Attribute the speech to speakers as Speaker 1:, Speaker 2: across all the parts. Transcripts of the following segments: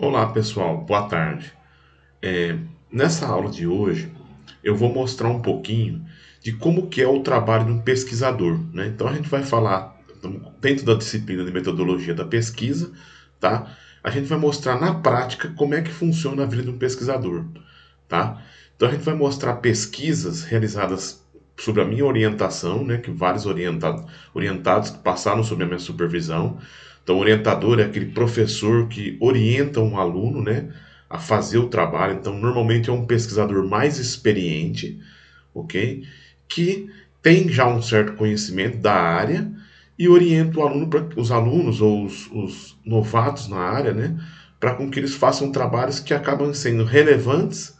Speaker 1: Olá pessoal, boa tarde. É, nessa aula de hoje eu vou mostrar um pouquinho de como que é o trabalho de um pesquisador. Né? Então a gente vai falar dentro da disciplina de metodologia da pesquisa, tá? A gente vai mostrar na prática como é que funciona a vida de um pesquisador, tá? Então a gente vai mostrar pesquisas realizadas sobre a minha orientação, né, que vários orienta, orientados passaram sob a minha supervisão. Então, o orientador é aquele professor que orienta um aluno né, a fazer o trabalho. Então, normalmente é um pesquisador mais experiente, ok? Que tem já um certo conhecimento da área e orienta o aluno pra, os alunos ou os, os novatos na área, né, para com que eles façam trabalhos que acabam sendo relevantes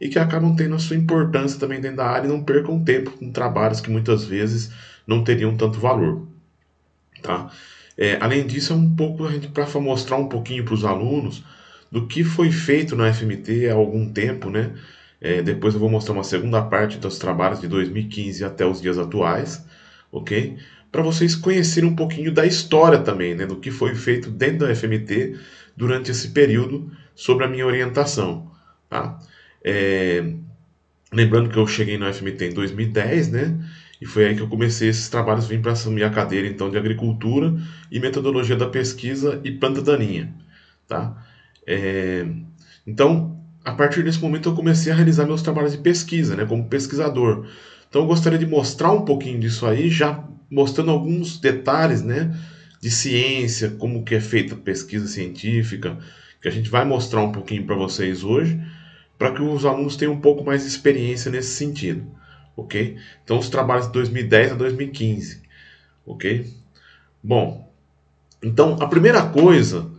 Speaker 1: e que acabam tendo a sua importância também dentro da área e não percam tempo com trabalhos que muitas vezes não teriam tanto valor, tá? É, além disso, é um pouco para mostrar um pouquinho para os alunos do que foi feito na FMT há algum tempo, né? É, depois eu vou mostrar uma segunda parte dos trabalhos de 2015 até os dias atuais, ok? Para vocês conhecerem um pouquinho da história também, né? Do que foi feito dentro da FMT durante esse período sobre a minha orientação, tá? É, lembrando que eu cheguei na FMT em 2010, né? E foi aí que eu comecei esses trabalhos, vim para assumir a cadeira então de agricultura e metodologia da pesquisa e planta daninha, tá? É... Então, a partir desse momento eu comecei a realizar meus trabalhos de pesquisa, né, como pesquisador. Então eu gostaria de mostrar um pouquinho disso aí, já mostrando alguns detalhes, né, de ciência, como que é feita a pesquisa científica, que a gente vai mostrar um pouquinho para vocês hoje, para que os alunos tenham um pouco mais de experiência nesse sentido ok? Então, os trabalhos de 2010 a 2015, ok? Bom, então, a primeira coisa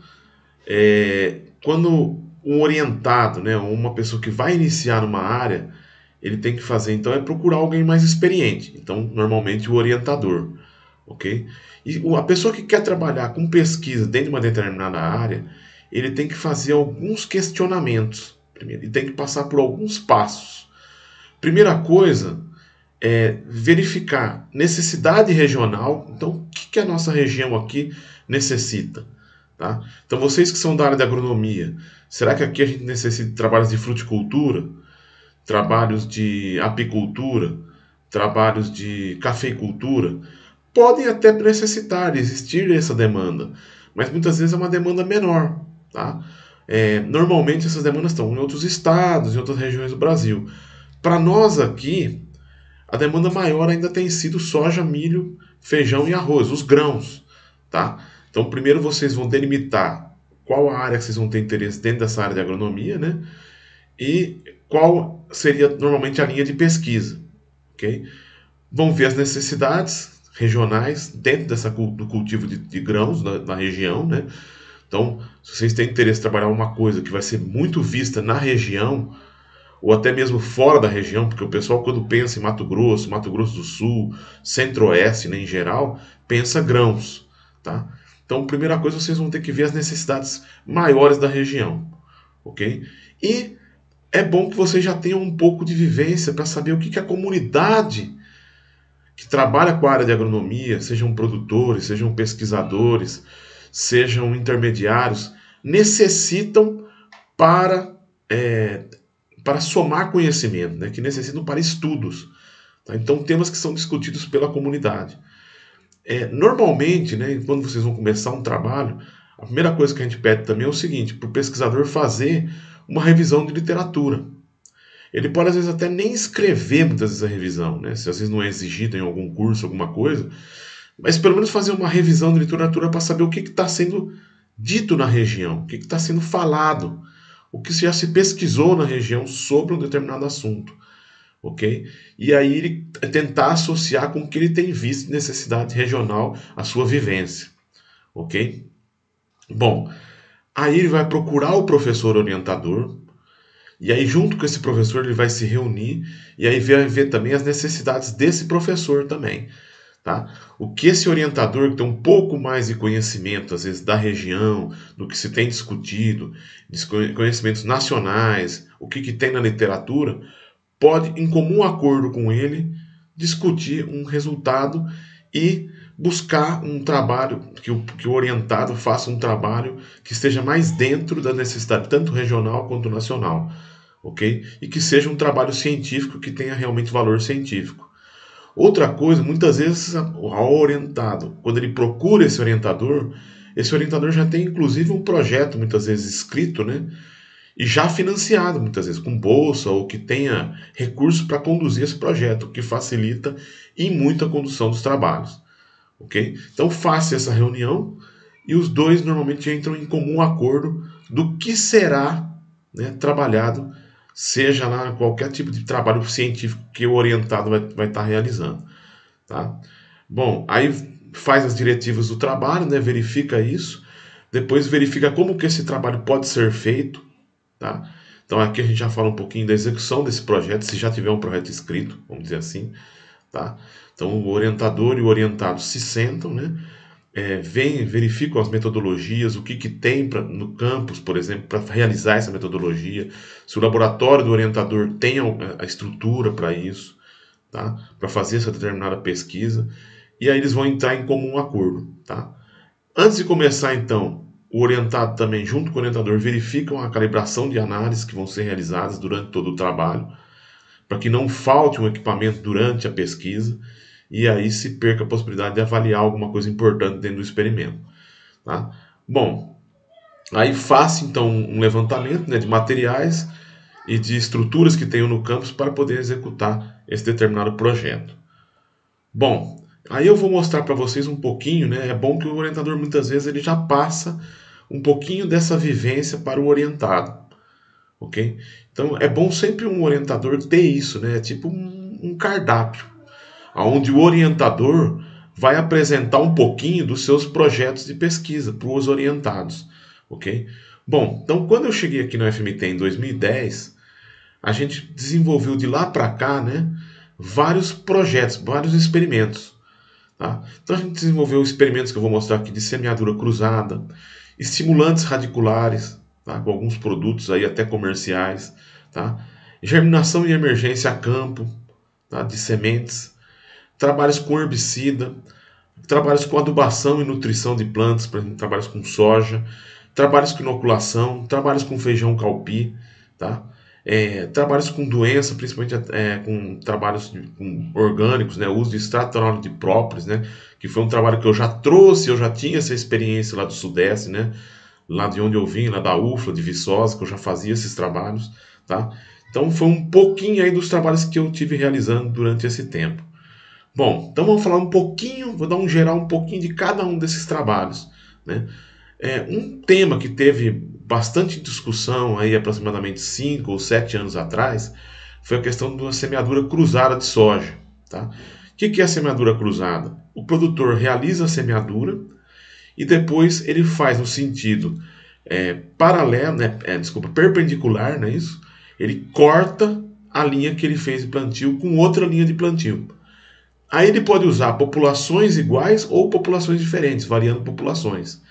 Speaker 1: é quando um orientado, né, uma pessoa que vai iniciar numa área, ele tem que fazer, então, é procurar alguém mais experiente. Então, normalmente, o orientador, ok? E a pessoa que quer trabalhar com pesquisa dentro de uma determinada área, ele tem que fazer alguns questionamentos, primeiro, e tem que passar por alguns passos. Primeira coisa é, verificar necessidade regional. Então, o que, que a nossa região aqui necessita? Tá? Então, vocês que são da área de agronomia, será que aqui a gente necessita de trabalhos de fruticultura, trabalhos de apicultura, trabalhos de cafeicultura? Podem até necessitar, existir essa demanda, mas muitas vezes é uma demanda menor. Tá? É, normalmente essas demandas estão em outros estados, em outras regiões do Brasil. Para nós aqui, a demanda maior ainda tem sido soja, milho, feijão e arroz, os grãos, tá? Então, primeiro vocês vão delimitar qual a área que vocês vão ter interesse dentro dessa área de agronomia, né? E qual seria normalmente a linha de pesquisa, ok? Vão ver as necessidades regionais dentro dessa, do cultivo de, de grãos na, na região, né? Então, se vocês têm interesse em trabalhar uma coisa que vai ser muito vista na região, ou até mesmo fora da região, porque o pessoal quando pensa em Mato Grosso, Mato Grosso do Sul, Centro-Oeste, né, em geral, pensa grãos, tá? Então, primeira coisa, vocês vão ter que ver as necessidades maiores da região, ok? E é bom que vocês já tenham um pouco de vivência para saber o que, que a comunidade que trabalha com a área de agronomia, sejam produtores, sejam pesquisadores, sejam intermediários, necessitam para é, para somar conhecimento, né, que necessitam para estudos. Tá? Então, temas que são discutidos pela comunidade. É, normalmente, né, quando vocês vão começar um trabalho, a primeira coisa que a gente pede também é o seguinte: para o pesquisador fazer uma revisão de literatura. Ele pode, às vezes, até nem escrever muitas vezes a revisão, né? se às vezes não é exigido em algum curso, alguma coisa, mas pelo menos fazer uma revisão de literatura para saber o que está sendo dito na região, o que está sendo falado o que já se pesquisou na região sobre um determinado assunto, ok? E aí ele tentar associar com o que ele tem visto de necessidade regional a sua vivência, ok? Bom, aí ele vai procurar o professor orientador, e aí, junto com esse professor, ele vai se reunir e aí vai ver também as necessidades desse professor também. Tá? O que esse orientador que tem um pouco mais de conhecimento, às vezes, da região, do que se tem discutido, conhecimentos nacionais, o que, que tem na literatura, pode, em comum acordo com ele, discutir um resultado e buscar um trabalho, que o, que o orientado faça um trabalho que esteja mais dentro da necessidade, tanto regional quanto nacional, ok? E que seja um trabalho científico que tenha realmente valor científico. Outra coisa, muitas vezes o orientado, quando ele procura esse orientador, esse orientador já tem inclusive um projeto muitas vezes escrito, né? E já financiado muitas vezes com bolsa ou que tenha recursos para conduzir esse projeto, o que facilita em muito a condução dos trabalhos, ok? Então faça essa reunião e os dois normalmente entram em comum acordo do que será né, trabalhado seja lá qualquer tipo de trabalho científico que o orientado vai estar vai tá realizando. Tá? Bom, aí faz as diretivas do trabalho, né? verifica isso, depois verifica como que esse trabalho pode ser feito. Tá? Então aqui a gente já fala um pouquinho da execução desse projeto, se já tiver um projeto escrito, vamos dizer assim. Tá? Então o orientador e o orientado se sentam, né? é, vem, verificam as metodologias, o que, que tem pra, no campus, por exemplo, para realizar essa metodologia, se o laboratório do orientador tem a, a estrutura para isso, tá? para fazer essa determinada pesquisa, e aí eles vão entrar em comum acordo. Tá? Antes de começar, então, o orientado também, junto com o orientador, verificam a calibração de análises que vão ser realizadas durante todo o trabalho, para que não falte um equipamento durante a pesquisa e aí se perca a possibilidade de avaliar alguma coisa importante dentro do experimento. Tá? Bom, aí faça então um levantamento né, de materiais e de estruturas que tenho no campus para poder executar esse determinado projeto. Bom, aí eu vou mostrar para vocês um pouquinho, né? É bom que o orientador muitas vezes ele já passa um pouquinho dessa vivência para o orientado, ok? Então é bom sempre um orientador ter isso, né? É tipo um, um cardápio onde o orientador vai apresentar um pouquinho dos seus projetos de pesquisa para os orientados, ok? Bom, então quando eu cheguei aqui no FMT em 2010, a gente desenvolveu de lá para cá, né, vários projetos, vários experimentos. Tá? Então a gente desenvolveu experimentos que eu vou mostrar aqui de semeadura cruzada, estimulantes radiculares, tá? com alguns produtos aí até comerciais, tá? germinação e emergência a campo tá? de sementes, trabalhos com herbicida, trabalhos com adubação e nutrição de plantas, trabalhos com soja, trabalhos com inoculação, trabalhos com feijão calpi, tá? É, trabalhos com doença, principalmente é, com trabalhos de, com orgânicos, né, uso de extrato de própolis, né, que foi um trabalho que eu já trouxe, eu já tinha essa experiência lá do Sudeste, né, lá de onde eu vim, lá da UFLA, de Viçosa, que eu já fazia esses trabalhos, tá? Então foi um pouquinho aí dos trabalhos que eu tive realizando durante esse tempo. Bom, então vamos falar um pouquinho, vou dar um geral um pouquinho de cada um desses trabalhos. Né? É, um tema que teve bastante discussão aí aproximadamente 5 ou 7 anos atrás foi a questão de uma semeadura cruzada de soja. Tá? O que, é a semeadura cruzada? O produtor realiza a semeadura e depois ele faz no sentido é, paralelo, né, é, desculpa, perpendicular, não é isso? Ele corta a linha que ele fez de plantio com outra linha de plantio. Aí ele pode usar populações iguais ou populações diferentes, variando populações.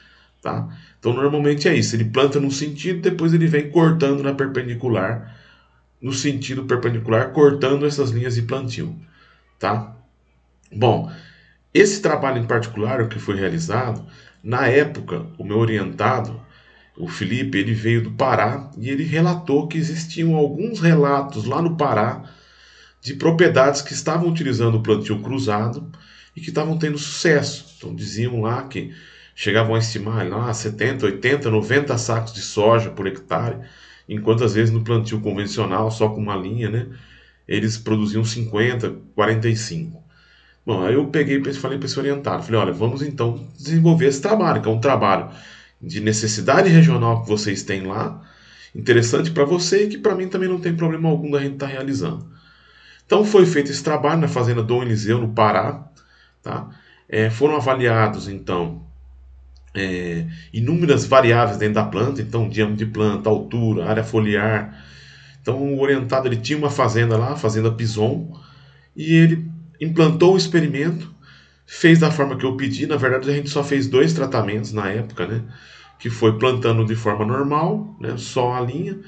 Speaker 1: Tá? Então normalmente é isso, ele planta num sentido, depois ele vem cortando na perpendicular, no sentido perpendicular, cortando essas linhas de plantio. Tá? Bom, esse trabalho em particular, o que foi realizado, na época, o meu orientado, o Felipe, ele veio do Pará e ele relatou que existiam alguns relatos lá no Pará de propriedades que estavam utilizando o plantio cruzado e que estavam tendo sucesso. Então diziam lá que chegavam a estimar lá 70, 80, 90 sacos de soja por hectare, enquanto às vezes no plantio convencional, só com uma linha, né, eles produziam 50, 45. Bom, aí eu peguei e falei para esse orientado, falei, olha, vamos então desenvolver esse trabalho, que é um trabalho de necessidade regional que vocês têm lá, interessante para você e que para mim também não tem problema algum da gente estar tá realizando. Então foi feito esse trabalho na fazenda Dom Eliseu, no Pará. Tá? É, foram avaliados, então, é, inúmeras variáveis dentro da planta, então diâmetro de planta, altura, área foliar. Então o orientado ele tinha uma fazenda lá, a fazenda Pison, e ele implantou o experimento, fez da forma que eu pedi. Na verdade a gente só fez dois tratamentos na época, né? Que foi plantando de forma normal, né? Só a linha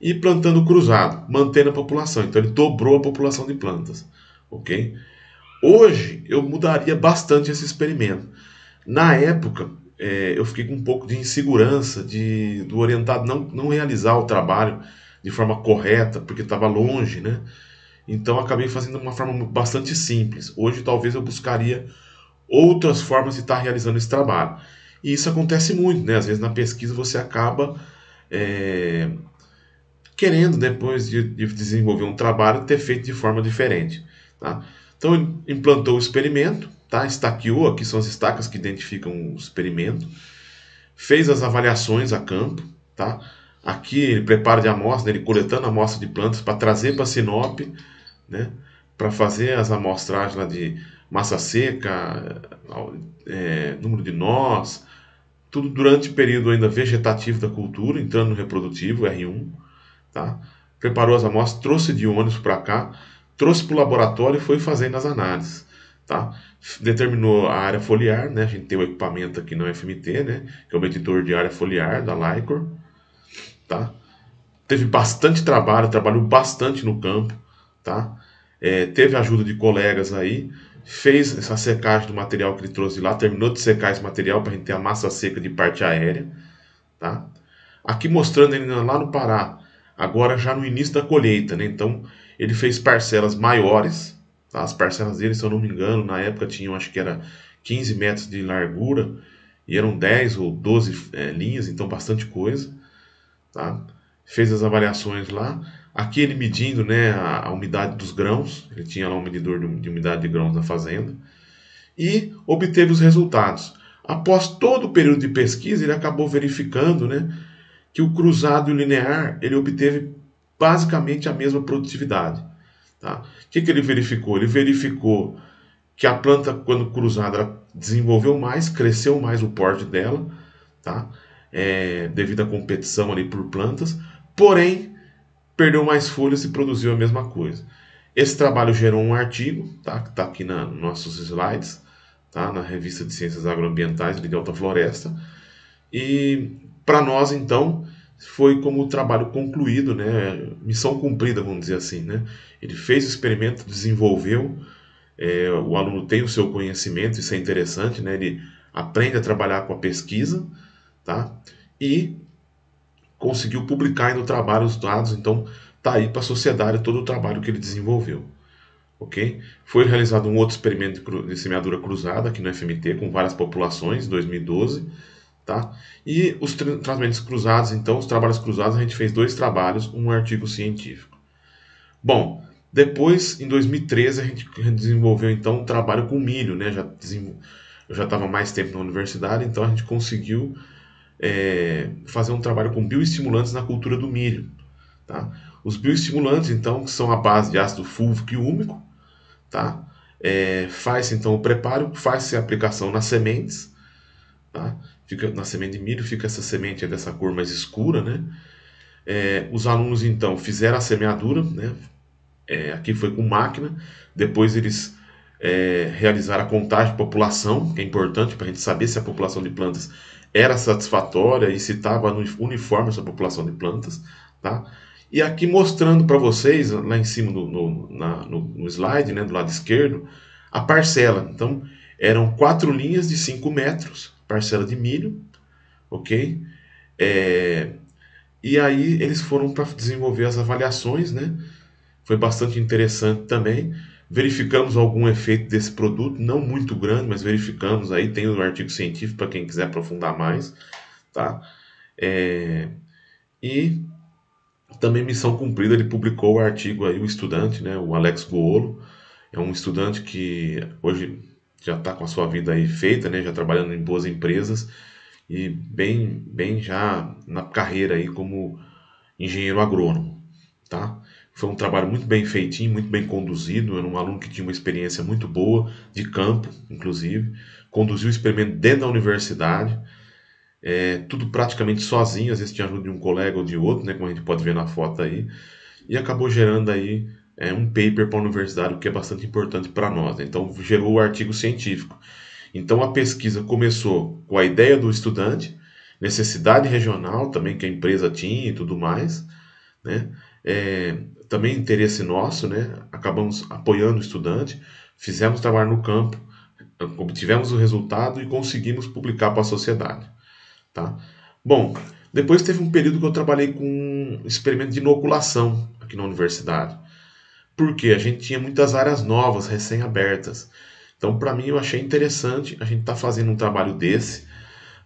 Speaker 1: e plantando cruzado, mantendo a população. Então ele dobrou a população de plantas, ok? Hoje eu mudaria bastante esse experimento. Na época é, eu fiquei com um pouco de insegurança de do orientado não, não realizar o trabalho de forma correta porque estava longe, né? Então acabei fazendo de uma forma bastante simples. Hoje talvez eu buscaria outras formas de estar tá realizando esse trabalho. E isso acontece muito, né? Às vezes na pesquisa você acaba é, querendo depois de, de desenvolver um trabalho ter feito de forma diferente. Tá? Então implantou o experimento, tá? estaqueou, aqui são as estacas que identificam o experimento, fez as avaliações a campo, tá? aqui ele prepara de amostra, né? ele coletando amostras amostra de plantas para trazer para Sinop, né? para fazer as amostragens lá de massa seca, é, número de nós, tudo durante o período ainda vegetativo da cultura, entrando no reprodutivo, R1, Tá? Preparou as amostras, trouxe de ônibus para cá, trouxe para o laboratório e foi fazendo as análises. Tá? Determinou a área foliar, né? a gente tem o equipamento aqui no FMT, né? que é o medidor de área foliar da Lycor. Tá? Teve bastante trabalho, trabalhou bastante no campo. Tá? É, teve ajuda de colegas aí, fez essa secagem do material que ele trouxe lá, terminou de secar esse material para a gente ter a massa seca de parte aérea, tá? Aqui mostrando ele lá no Pará, agora já no início da colheita, né? Então ele fez parcelas maiores, tá? as parcelas dele, se eu não me engano, na época tinham acho que era 15 metros de largura e eram 10 ou 12 é, linhas, então bastante coisa, tá? Fez as avaliações lá, aqui ele medindo, né, a, a umidade dos grãos, ele tinha lá um medidor de, de umidade de grãos na fazenda e obteve os resultados. Após todo o período de pesquisa, ele acabou verificando, né, que o cruzado e o linear ele obteve basicamente a mesma produtividade. Tá? O que, que ele verificou? Ele verificou que a planta, quando cruzada, desenvolveu mais, cresceu mais o porte dela, tá? É, devido à competição ali por plantas, porém perdeu mais folhas e produziu a mesma coisa. Esse trabalho gerou um artigo, tá? que está aqui na, nos nossos slides, tá? na revista de Ciências Agroambientais de Alta Floresta, e para nós, então, foi como o trabalho concluído, né? missão cumprida, vamos dizer assim. Né? Ele fez o experimento, desenvolveu, é, o aluno tem o seu conhecimento, isso é interessante, né? ele aprende a trabalhar com a pesquisa tá? e conseguiu publicar no trabalho os dados, então está aí para a sociedade todo o trabalho que ele desenvolveu. ok Foi realizado um outro experimento de, de semeadura cruzada aqui no FMT com várias populações, em 2012 Tá? E os tratamentos cruzados, então, os trabalhos cruzados, a gente fez dois trabalhos, um artigo científico. Bom, depois, em 2013, a gente desenvolveu, então, um trabalho com milho, né? Já desenvol... Eu já estava mais tempo na universidade, então a gente conseguiu é, fazer um trabalho com bioestimulantes na cultura do milho. Tá? Os bioestimulantes, então, que são a base de ácido fúlvico e úmico, tá? É, faz então o preparo, faz-se a aplicação nas sementes, tá? fica na semente de milho fica essa semente dessa cor mais escura, né? É, os alunos então fizeram a semeadura, né? É, aqui foi com máquina, depois eles é, realizaram a contagem de população, que é importante para a gente saber se a população de plantas era satisfatória e se estava uniforme essa população de plantas, tá? E aqui mostrando para vocês, lá em cima no, no, na, no, no slide, né, do lado esquerdo, a parcela. Então, eram quatro linhas de 5 metros, parcela de milho, ok? É, e aí eles foram para desenvolver as avaliações, né? Foi bastante interessante também. Verificamos algum efeito desse produto, não muito grande, mas verificamos. Aí tem o um artigo científico para quem quiser aprofundar mais, tá? É, e também missão cumprida, ele publicou o artigo aí, o estudante, né? O Alex Goolo, é um estudante que hoje já está com a sua vida aí feita, né? Já trabalhando em boas empresas e bem, bem já na carreira aí como engenheiro agrônomo, tá? Foi um trabalho muito bem feitinho, muito bem conduzido. Era um aluno que tinha uma experiência muito boa de campo, inclusive. Conduziu o experimento dentro da universidade, é, tudo praticamente sozinho, às vezes tinha ajuda de um colega ou de outro, né, como a gente pode ver na foto aí, e acabou gerando aí é, um paper para a universidade, o que é bastante importante para nós. Né? Então, gerou o artigo científico. Então, a pesquisa começou com a ideia do estudante, necessidade regional também que a empresa tinha e tudo mais, né? É, também interesse nosso, né? Acabamos apoiando o estudante, fizemos trabalho no campo, obtivemos o resultado e conseguimos publicar para a sociedade, tá? Bom, depois teve um período que eu trabalhei com um experimento de inoculação aqui na universidade porque a gente tinha muitas áreas novas, recém-abertas. Então, para mim, eu achei interessante a gente estar tá fazendo um trabalho desse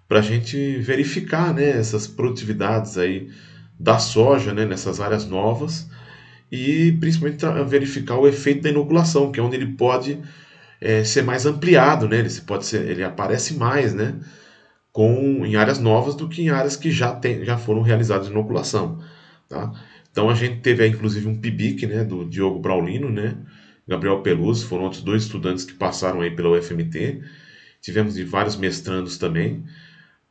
Speaker 1: para a gente verificar né, essas produtividades aí da soja né, nessas áreas novas e principalmente verificar o efeito da inoculação, que é onde ele pode é, ser mais ampliado, né? ele, pode ser, ele aparece mais né? Com, em áreas novas do que em áreas que já, tem, já foram realizadas inoculação. Tá? Então a gente teve aí, inclusive um PIBIC, né, do Diogo Braulino, né, Gabriel Peluso, foram outros dois estudantes que passaram aí pela UFMT. Tivemos de vários mestrandos também.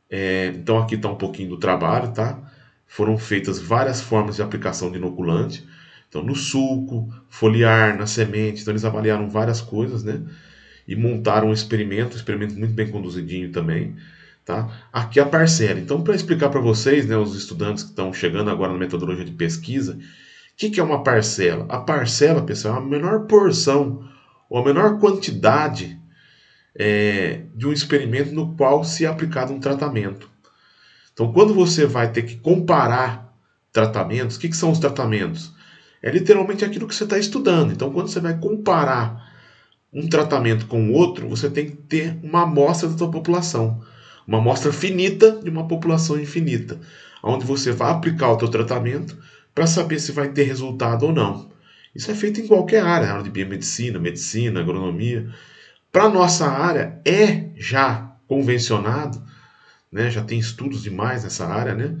Speaker 1: É, então aqui está um pouquinho do trabalho, tá? Foram feitas várias formas de aplicação de inoculante. Então no sulco, foliar, na semente. Então eles avaliaram várias coisas, né? E montaram um experimento, um experimento muito bem conduzidinho também Tá? Aqui é a parcela. Então, para explicar para vocês, né, os estudantes que estão chegando agora na metodologia de pesquisa, o que, que, é uma parcela? A parcela, pessoal, é a menor porção ou a menor quantidade é, de um experimento no qual se é aplicado um tratamento. Então, quando você vai ter que comparar tratamentos, o que, que são os tratamentos? É literalmente aquilo que você está estudando. Então, quando você vai comparar um tratamento com o outro, você tem que ter uma amostra da sua população uma amostra finita de uma população infinita, onde você vai aplicar o teu tratamento para saber se vai ter resultado ou não. Isso é feito em qualquer área, área de biomedicina, medicina, agronomia. Para nossa área é já convencionado, né, já tem estudos demais nessa área, né,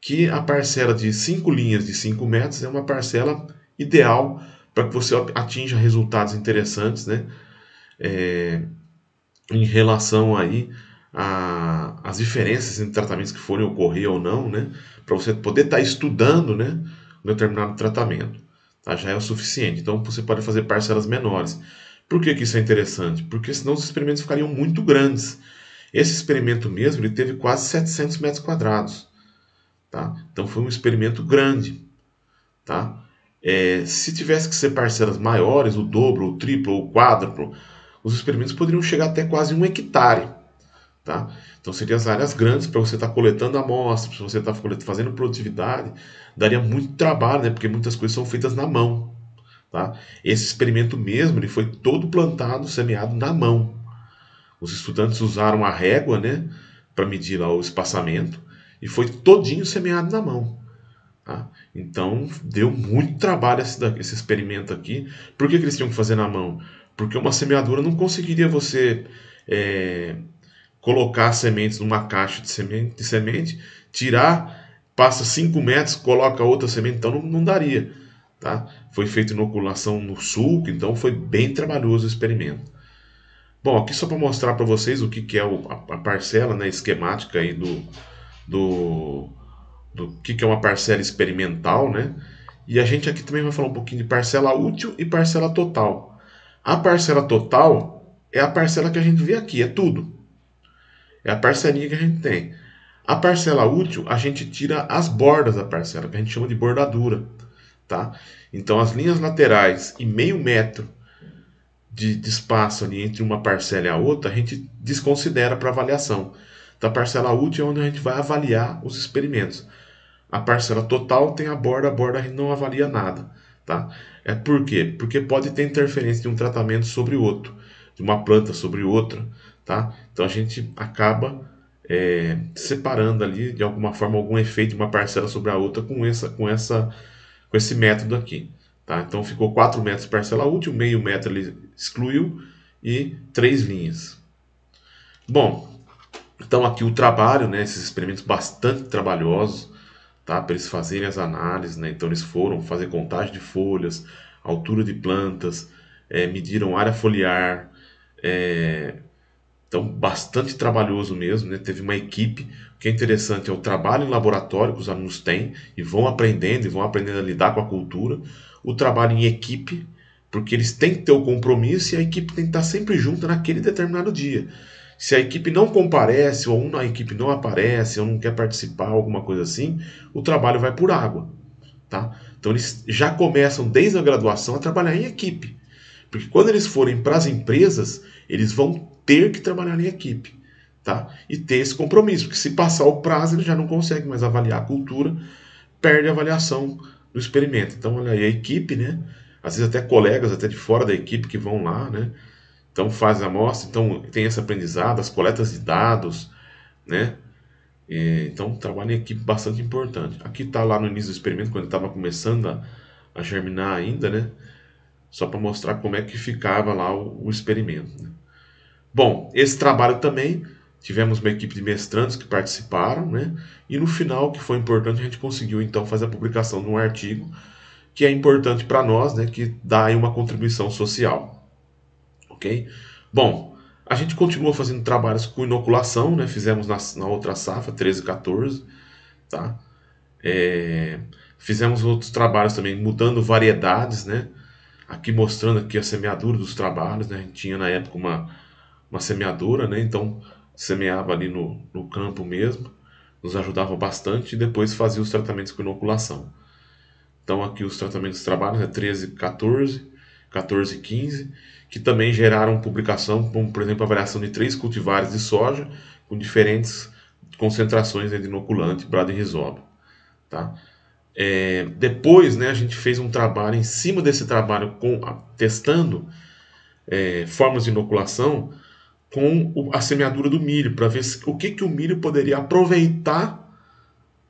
Speaker 1: que a parcela de 5 linhas de 5 metros é uma parcela ideal para que você atinja resultados interessantes, né, é, em relação aí a, as diferenças entre tratamentos que forem ocorrer ou não, né? Para você poder estar tá estudando, né? Um determinado tratamento, tá? Já é o suficiente. Então você pode fazer parcelas menores. Por que, que isso é interessante? Porque senão os experimentos ficariam muito grandes. Esse experimento mesmo, ele teve quase 700 metros quadrados, tá? Então foi um experimento grande, tá? É, se tivesse que ser parcelas maiores, o dobro, o triplo, o quádruplo, os experimentos poderiam chegar até quase um hectare. Tá? Então seriam as áreas grandes para você estar tá coletando amostras, para você estar tá fazendo produtividade, daria muito trabalho, né? Porque muitas coisas são feitas na mão, tá? Esse experimento mesmo, ele foi todo plantado, semeado na mão. Os estudantes usaram a régua, né, para medir lá, o espaçamento e foi todinho semeado na mão. Tá? Então deu muito trabalho esse, esse experimento aqui. Por que, que, eles tinham que fazer na mão? Porque uma semeadura não conseguiria você é, colocar sementes numa caixa de semente, de semente tirar, passa 5 metros, coloca outra semente, então não, não daria. Tá? Foi feita inoculação no sulco, então foi bem trabalhoso o experimento. Bom, aqui só para mostrar para vocês o que, que é o, a, a, parcela né, esquemática aí do, do, do que, que é uma parcela experimental, né? E a gente aqui também vai falar um pouquinho de parcela útil e parcela total. A parcela total é a parcela que a gente vê aqui, é tudo. É a parcelinha que a gente tem. A parcela útil, a gente tira as bordas da parcela, que a gente chama de bordadura. Tá? Então, as linhas laterais e meio metro de, de espaço ali entre uma parcela e a outra, a gente desconsidera para avaliação. Da parcela útil é onde a gente vai avaliar os experimentos. A parcela total tem a borda, a borda a gente não avalia nada. Tá? É por quê? Porque pode ter interferência de um tratamento sobre outro, de uma planta sobre outra. Tá? Então a gente acaba é, separando ali de alguma forma algum efeito de uma parcela sobre a outra com essa com essa com esse método aqui. Tá? Então ficou 4 metros parcela útil, meio metro ele excluiu e três linhas. Bom, então aqui o trabalho, né, esses experimentos bastante trabalhosos, tá, para eles fazerem as análises, né, então eles foram fazer contagem de folhas, altura de plantas, é, mediram área foliar, é, então, bastante trabalhoso mesmo, né? Teve uma equipe. O que é interessante é o trabalho em laboratório que os alunos têm e vão aprendendo e vão aprendendo a lidar com a cultura. O trabalho em equipe, porque eles têm que ter o compromisso e a equipe tem que estar sempre junta naquele determinado dia. Se a equipe não comparece, ou uma equipe não aparece, ou não quer participar, alguma coisa assim, o trabalho vai por água, tá? Então eles já começam desde a graduação a trabalhar em equipe. Porque quando eles forem para as empresas, eles vão ter que trabalhar em equipe, tá? E ter esse compromisso, porque se passar o prazo ele já não consegue mais avaliar a cultura, perde a avaliação do experimento. Então, olha aí, a equipe, né? Às vezes até colegas, até de fora da equipe que vão lá, né? Então faz a amostra, então tem esse aprendizado, as coletas de dados, né? É, então trabalho em equipe bastante importante. Aqui está lá no início do experimento, quando estava começando a, a germinar ainda, né? Só para mostrar como é que ficava lá o, o experimento. Né? Bom, esse trabalho também tivemos uma equipe de mestrandos que participaram, né? E no final, que foi importante, a gente conseguiu então fazer a publicação de um artigo que é importante para nós, né? Que dá uma contribuição social, ok? Bom, a gente continua fazendo trabalhos com inoculação, né? Fizemos na, na outra safra, 13 e 14, tá? É, fizemos outros trabalhos também, mudando variedades, né? Aqui mostrando aqui a semeadura dos trabalhos, né? A gente tinha na época uma uma semeadora, né? Então semeava ali no, no campo mesmo, nos ajudava bastante e depois fazia os tratamentos com inoculação. Então aqui os tratamentos trabalhos é 13, 14, 14 e 15, que também geraram publicação, como por exemplo a avaliação de três cultivares de soja com diferentes concentrações de inoculante bradyrhizobium, tá? É, depois, né, a gente fez um trabalho em cima desse trabalho com a, testando é, formas de inoculação com a semeadura do milho, para ver o que, que o milho poderia aproveitar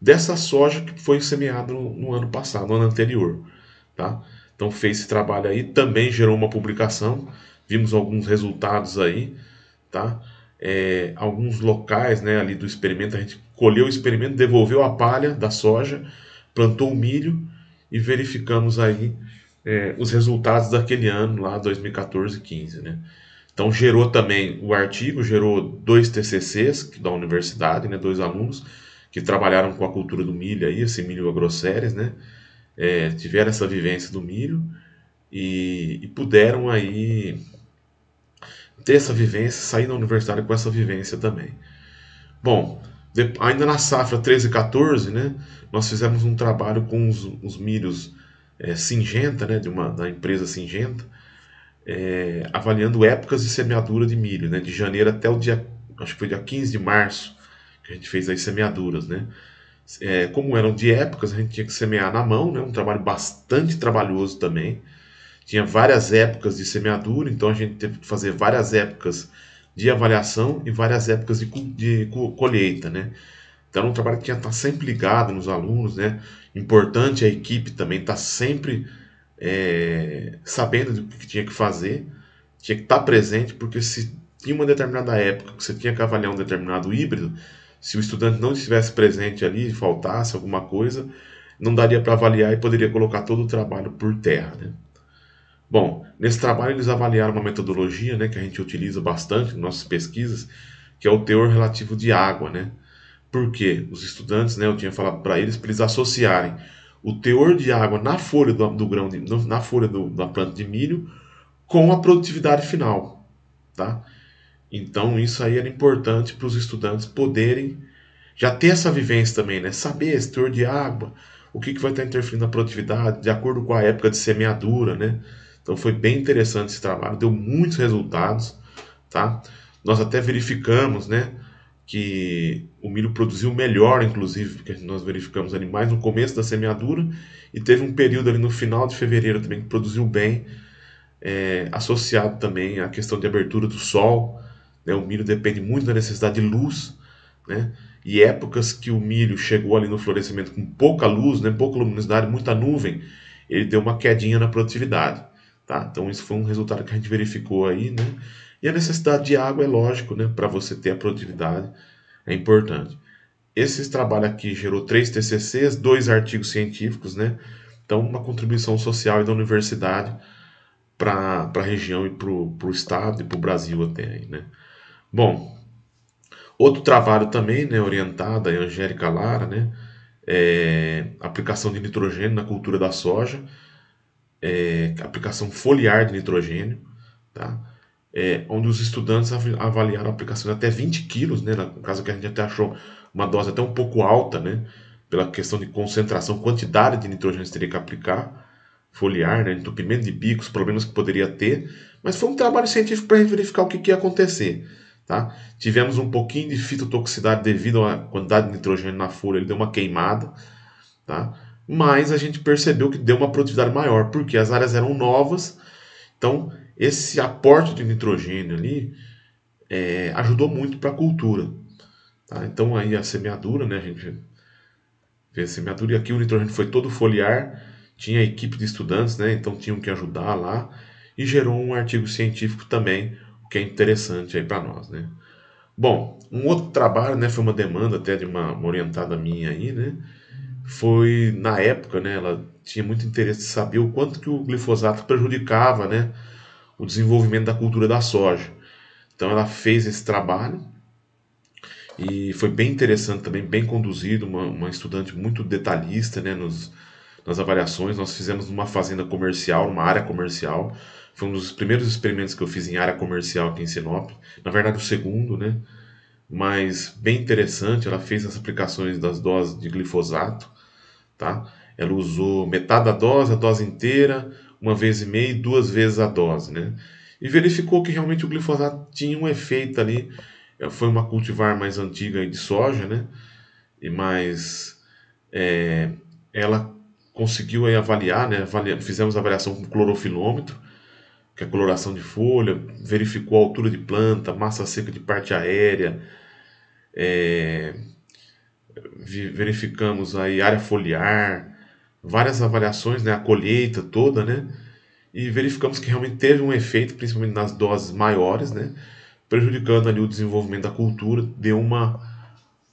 Speaker 1: dessa soja que foi semeada no, no ano passado, no ano anterior. Tá? Então fez esse trabalho aí, também gerou uma publicação, vimos alguns resultados aí, tá? É, alguns locais né, ali do experimento, a gente colheu o experimento, devolveu a palha da soja, plantou o milho e verificamos aí é, os resultados daquele ano lá, 2014 e 15, né? Então gerou também o artigo, gerou dois TCCs da universidade, né, dois alunos que trabalharam com a cultura do milho aí, esse milho agrosséries, né, é, tiveram essa vivência do milho e, e, puderam aí ter essa vivência, sair da universidade com essa vivência também. Bom, de, ainda na safra 13 e 14, né, nós fizemos um trabalho com os, os milhos é, Singenta, né, de uma, da empresa Singenta, é, avaliando épocas de semeadura de milho, né? De janeiro até o dia, acho que foi dia 15 de março, que a gente fez as semeaduras, né? É, como eram de épocas, a gente tinha que semear na mão, né? Um trabalho bastante trabalhoso também. Tinha várias épocas de semeadura, então a gente teve que fazer várias épocas de avaliação e várias épocas de, de colheita, né? Então era um trabalho que tinha que estar sempre ligado nos alunos, né? Importante a equipe também estar tá sempre é, sabendo do que tinha que fazer, tinha que estar tá presente, porque se tinha uma determinada época que você tinha que avaliar um determinado híbrido, se o estudante não estivesse presente ali, faltasse alguma coisa, não daria para avaliar e poderia colocar todo o trabalho por terra. Né? Bom, nesse trabalho eles avaliaram uma metodologia né, que a gente utiliza bastante em nossas pesquisas, que é o teor relativo de água. Né? Porque os estudantes, né, eu tinha falado para eles, para eles associarem o teor de água na folha do, do grão, de, na folha do, da planta de milho, com a produtividade final, tá? Então isso aí era importante para os estudantes poderem já ter essa vivência também, né? Saber esse teor de água, o que, que vai estar interferindo na produtividade, de acordo com a época de semeadura, né? Então foi bem interessante esse trabalho, deu muitos resultados, tá? Nós até verificamos, né? que o milho produziu melhor, inclusive, porque nós verificamos ali mais no começo da semeadura, e teve um período ali no final de fevereiro também que produziu bem, é, associado também à questão de abertura do sol. Né? O milho depende muito da necessidade de luz, né? e épocas que o milho chegou ali no florescimento com pouca luz, né? pouca luminosidade, muita nuvem, ele deu uma quedinha na produtividade. Tá? Então, isso foi um resultado que a gente verificou aí, né? E a necessidade de água é lógico, né? Para você ter a produtividade é importante. Esse trabalho aqui gerou três TCCs, dois artigos científicos, né? Então, uma contribuição social da universidade para a região e para o estado e para o Brasil até aí, né? Bom, outro trabalho também, né, orientado a Angélica Lara, né? É, aplicação de nitrogênio na cultura da soja, é, aplicação foliar de nitrogênio, tá? é, onde os estudantes avaliaram aplicações até 20 quilos, né, no caso que a gente até achou uma dose até um pouco alta, né, pela questão de concentração, quantidade de nitrogênio que teria que aplicar, foliar, né, entupimento de bicos, problemas que poderia ter, mas foi um trabalho científico para verificar o que, que ia acontecer. Tá? Tivemos um pouquinho de fitotoxicidade devido à quantidade de nitrogênio na folha, ele deu uma queimada, tá? mas a gente percebeu que deu uma produtividade maior, porque as áreas eram novas, então esse aporte de nitrogênio ali é, ajudou muito para a cultura. Tá? Então aí a semeadura, né, a gente vê a semeadura e aqui o nitrogênio foi todo foliar, tinha equipe de estudantes, né, então tinham que ajudar lá e gerou um artigo científico também, o que é interessante aí para nós, né. Bom, um outro trabalho, né, foi uma demanda até de uma, uma orientada minha aí, né, foi na época, né, ela tinha muito interesse de saber o quanto que o glifosato prejudicava, né, o desenvolvimento da cultura da soja. Então ela fez esse trabalho e foi bem interessante também, bem conduzido, uma, uma estudante muito detalhista né, nos, nas avaliações. Nós fizemos numa fazenda comercial, numa área comercial. Foi um dos primeiros experimentos que eu fiz em área comercial aqui em Sinop. Na verdade, o segundo, né? Mas bem interessante, ela fez as aplicações das doses de glifosato, tá? Ela usou metade da dose, a dose inteira, uma vez e meia e duas vezes a dose, né? E verificou que realmente o glifosato tinha um efeito ali. É, foi uma cultivar mais antiga de soja, né? E mais é, ela conseguiu aí avaliar, né? Avalia, fizemos avaliação com clorofilômetro, que é a coloração de folha, verificou a altura de planta, massa seca de parte aérea, é, verificamos aí área foliar, várias avaliações, né, a colheita toda, né, e verificamos que realmente teve um efeito, principalmente nas doses maiores, né, prejudicando ali o desenvolvimento da cultura, deu uma,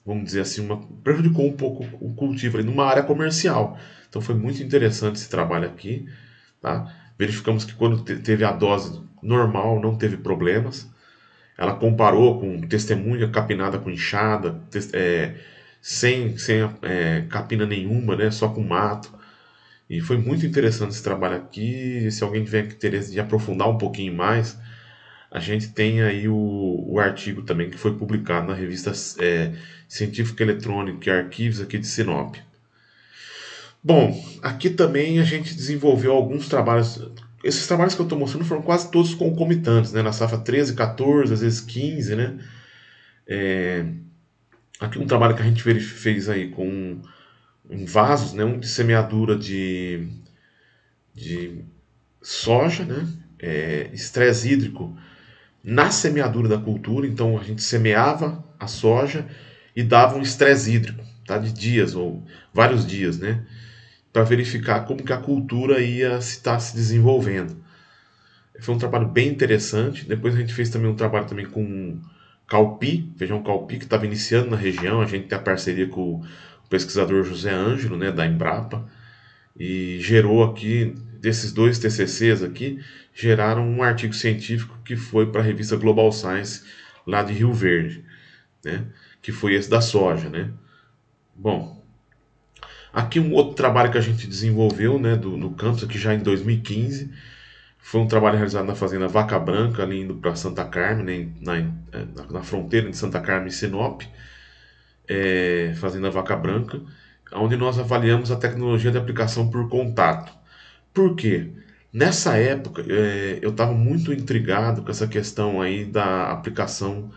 Speaker 1: vamos dizer assim, uma, prejudicou um pouco o cultivo ali numa área comercial. Então foi muito interessante esse trabalho aqui, tá? Verificamos que quando te, teve a dose normal, não teve problemas. Ela comparou com testemunha capinada com inchada, é, sem, sem é, capina nenhuma, né, só com mato. E foi muito interessante esse trabalho aqui. Se alguém tiver interesse de aprofundar um pouquinho mais, a gente tem aí o, o artigo também que foi publicado na revista é, Científica Eletrônica e Arquivos aqui de Sinop. Bom, aqui também a gente desenvolveu alguns trabalhos. Esses trabalhos que eu estou mostrando foram quase todos concomitantes, né? Na safra 13, 14, às vezes 15, né? É, aqui um trabalho que a gente fez aí com em vasos, né, um de semeadura de, de soja, né, é, estresse hídrico na semeadura da cultura, então a gente semeava a soja e dava um estresse hídrico, tá, de dias ou vários dias, né, para verificar como que a cultura ia estar tá se desenvolvendo. Foi um trabalho bem interessante. Depois a gente fez também um trabalho também com Calpi, feijão Calpi, que estava iniciando na região. A gente tem a parceria com o pesquisador José Ângelo, né, da Embrapa, e gerou aqui, desses dois TCCs aqui, geraram um artigo científico que foi para a revista Global Science, lá de Rio Verde, né, que foi esse da soja, né. Bom, aqui um outro trabalho que a gente desenvolveu, né, do, no campus, aqui já em 2015, foi um trabalho realizado na fazenda Vaca Branca, ali indo para Santa Carmen, né, eh, na, na, fronteira de Santa Carmen e Sinop, é, fazendo a vaca branca, onde nós avaliamos a tecnologia de aplicação por contato. Por quê? Nessa época, é, eu estava muito intrigado com essa questão aí da aplicação,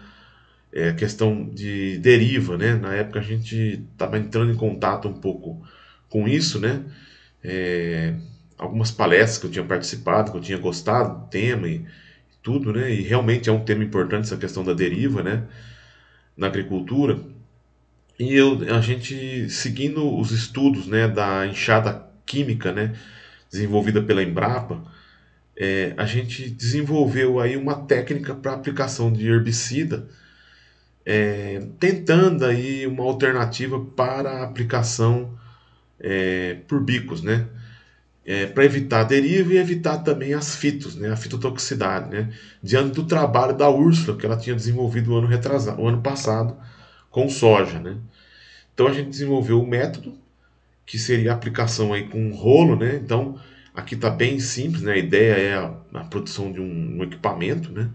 Speaker 1: é, questão de deriva, né? Na época a gente estava entrando em contato um pouco com isso, né? É, algumas palestras que eu tinha participado, que eu tinha gostado do tema e, e tudo, né? E realmente é um tema importante essa questão da deriva, né? Na agricultura. E eu, a gente, seguindo os estudos né, da enxada química né, desenvolvida pela Embrapa, é, a gente desenvolveu aí uma técnica para aplicação de herbicida, é, tentando aí uma alternativa para a aplicação é, por bicos, né? É, para evitar a deriva e evitar também as fitos, né, a fitotoxicidade, né, diante do trabalho da Úrsula que ela tinha desenvolvido o ano retrasado, o ano passado, com soja, né? Então a gente desenvolveu o um método que seria a aplicação aí com um rolo, né? Então aqui está bem simples, né? A ideia é a, a produção de um, um, equipamento, né?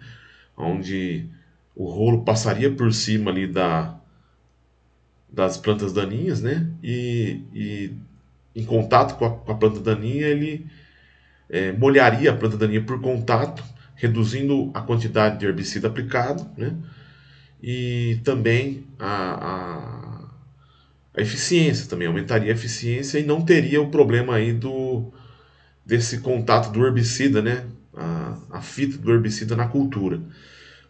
Speaker 1: Onde o rolo passaria por cima ali da, das plantas daninhas, né? E, e em contato com a, com a, planta daninha ele é, molharia a planta daninha por contato, reduzindo a quantidade de herbicida aplicado, né? e também a, a, a, eficiência também, aumentaria a eficiência e não teria o problema aí do, desse contato do herbicida, né? A, a fita do herbicida na cultura.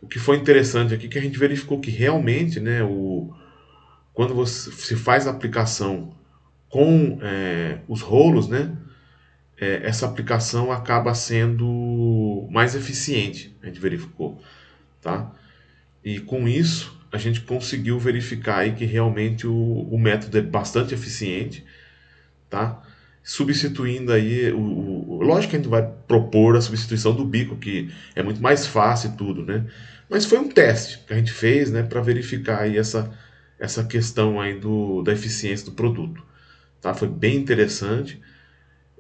Speaker 1: O que foi interessante aqui é que a gente verificou que realmente, né, o, quando você se faz a aplicação com é, os rolos, né, é, essa aplicação acaba sendo mais eficiente, a gente verificou, tá? E com isso, a gente conseguiu verificar aí que realmente o, o método é bastante eficiente, tá? Substituindo aí o, o, Lógico que a gente vai propor a substituição do bico, que é muito mais fácil e tudo, né? Mas foi um teste que a gente fez, né, para verificar aí essa, essa questão aí do, da eficiência do produto, tá? Foi bem interessante.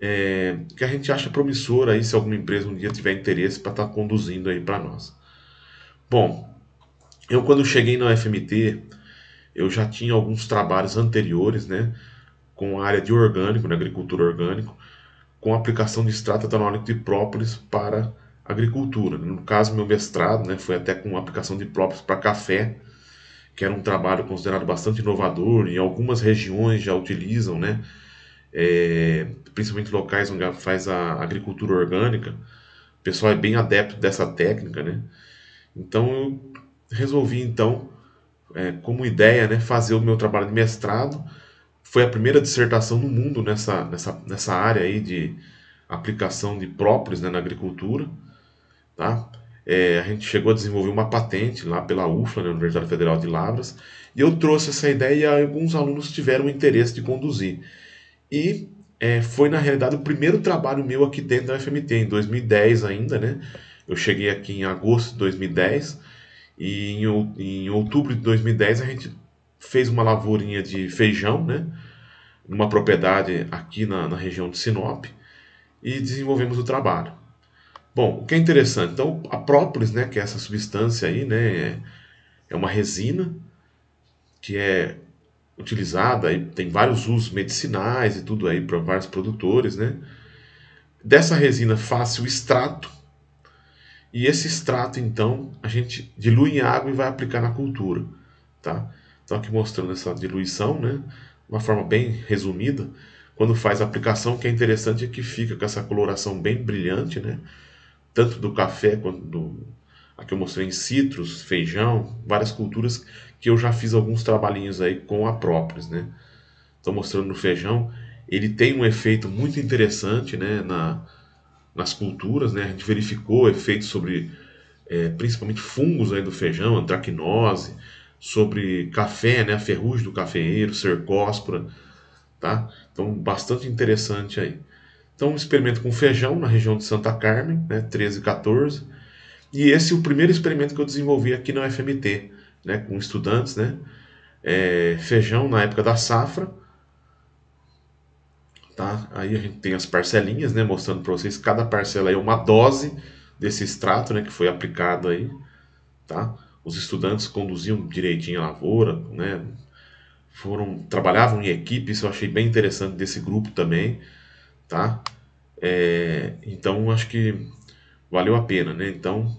Speaker 1: É, que a gente acha promissor aí se alguma empresa um dia tiver interesse para estar tá conduzindo aí para nós. Bom, eu, quando cheguei na UFMT, eu já tinha alguns trabalhos anteriores, né? Com a área de orgânico, na né, agricultura orgânico, com aplicação de extrato etanólico de própolis para agricultura. No caso, meu mestrado né, foi até com aplicação de própolis para café, que era um trabalho considerado bastante inovador, e algumas regiões já utilizam, né, é, principalmente locais onde faz a agricultura orgânica. O pessoal é bem adepto dessa técnica. Né? Então, eu resolvi então, é, como ideia, né, fazer o meu trabalho de mestrado. Foi a primeira dissertação no mundo nessa, nessa, nessa área aí de aplicação de própolis né, na agricultura. Tá? É, a gente chegou a desenvolver uma patente lá pela UFLA, né, Universidade Federal de Lavras, e eu trouxe essa ideia e alguns alunos tiveram interesse de conduzir. E é, foi, na realidade, o primeiro trabalho meu aqui dentro da FMT, em 2010 ainda, né? Eu cheguei aqui em agosto de 2010, e em, em outubro de 2010 a gente fez uma lavourinha de feijão, né? Numa propriedade aqui na, na região de Sinop e desenvolvemos o trabalho. Bom, o que é interessante, então a própolis, né, que é essa substância aí, né, é, é uma resina que é utilizada e tem vários usos medicinais e tudo aí para vários produtores, né? Dessa resina faz o extrato e esse extrato, então, a gente dilui em água e vai aplicar na cultura, tá? Então, aqui mostrando essa diluição, né? Uma forma bem resumida. Quando faz a aplicação, o que é interessante é que fica com essa coloração bem brilhante, né? Tanto do café quanto do... Aqui eu mostrei em citros, feijão, várias culturas que eu já fiz alguns trabalhinhos aí com a própolis, né? Estou mostrando no feijão. Ele tem um efeito muito interessante, né? Na, nas culturas, né? A gente verificou efeitos sobre é, principalmente fungos aí do feijão, antracnose, sobre café, né? A ferrugem do cafeeiro, cercóspora, tá? Então, bastante interessante aí. Então, um experimento com feijão na região de Santa Carmen, né? 13 e 14. E esse é o primeiro experimento que eu desenvolvi aqui na UFMT, né? Com estudantes, né? É, feijão na época da safra Tá? Aí a gente tem as parcelinhas, né, mostrando para vocês cada parcela é uma dose desse extrato, né, que foi aplicado aí, tá? Os estudantes conduziam direitinho a lavoura, né? Foram trabalhavam em equipe, isso eu achei bem interessante desse grupo também, tá? É, então acho que valeu a pena, né? Então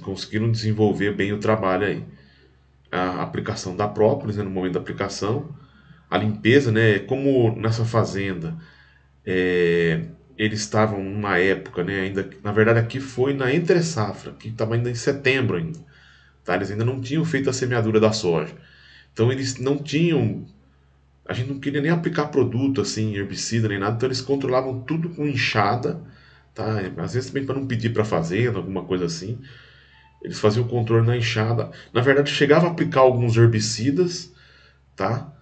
Speaker 1: conseguiram desenvolver bem o trabalho aí. A aplicação da própolis, né, no momento da aplicação, a limpeza, né? Como nessa fazenda é, eles estavam numa época, né? Ainda, na verdade, aqui foi na entre safra, que estava ainda em setembro ainda. Tá? Eles ainda não tinham feito a semeadura da soja. Então eles não tinham, a gente não queria nem aplicar produto assim, herbicida nem nada. Então eles controlavam tudo com enxada, tá? Às vezes também para não pedir para fazenda, alguma coisa assim. Eles faziam o controle na enxada. Na verdade, chegava a aplicar alguns herbicidas, tá?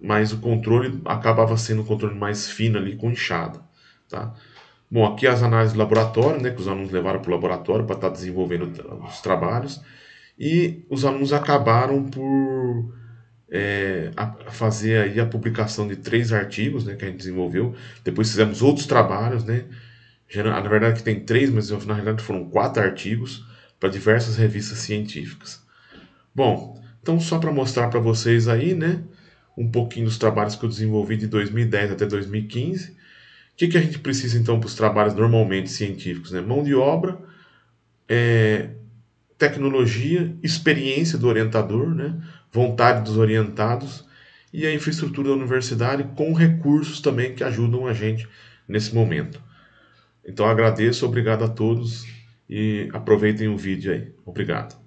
Speaker 1: mas o controle acabava sendo um controle mais fino ali com inchada, tá? Bom, aqui as análises do laboratório, né, que os alunos levaram para o laboratório para estar tá desenvolvendo os trabalhos, e os alunos acabaram por é, a fazer aí a publicação de três artigos, né, que a gente desenvolveu. Depois fizemos outros trabalhos, né, ah, na verdade que tem três, mas na realidade foram quatro artigos para diversas revistas científicas. Bom, então só para mostrar para vocês aí, né, um pouquinho dos trabalhos que eu desenvolvi de 2010 até 2015. O que, que a gente precisa então para os trabalhos normalmente científicos? Né? Mão de obra, é, tecnologia, experiência do orientador, né? vontade dos orientados e a infraestrutura da universidade com recursos também que ajudam a gente nesse momento. Então agradeço, obrigado a todos e aproveitem o vídeo aí. Obrigado.